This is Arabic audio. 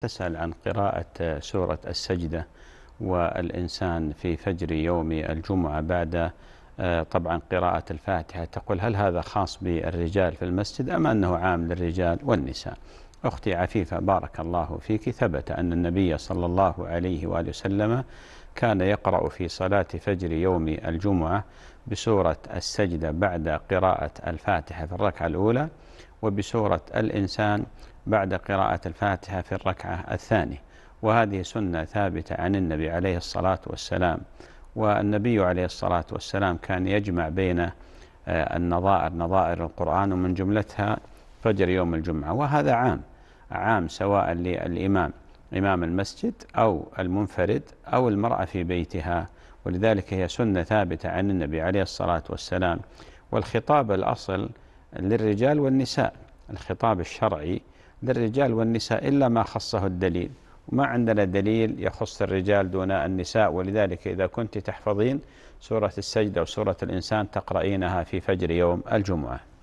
تسأل عن قراءة سورة السجدة والإنسان في فجر يوم الجمعة بعد آه، طبعا قراءة الفاتحة تقول هل هذا خاص بالرجال في المسجد أم أنه عام للرجال والنساء أختي عفيفة بارك الله فيك ثبت أن النبي صلى الله عليه وآله وسلم كان يقرأ في صلاة فجر يوم الجمعة بسورة السجدة بعد قراءة الفاتحة في الركعة الأولى وبسورة الإنسان بعد قراءة الفاتحة في الركعة الثانية وهذه سنة ثابتة عن النبي عليه الصلاة والسلام والنبي عليه الصلاة والسلام كان يجمع بين آه، النظائر نظائر القرآن ومن جملتها فجر يوم الجمعة وهذا عام عام سواء للإمام إمام المسجد أو المنفرد أو المرأة في بيتها ولذلك هي سنة ثابتة عن النبي عليه الصلاة والسلام والخطاب الأصل للرجال والنساء الخطاب الشرعي للرجال والنساء إلا ما خصه الدليل وما عندنا دليل يخص الرجال دون النساء ولذلك إذا كنت تحفظين سورة السجدة وسورة الإنسان تقرأينها في فجر يوم الجمعة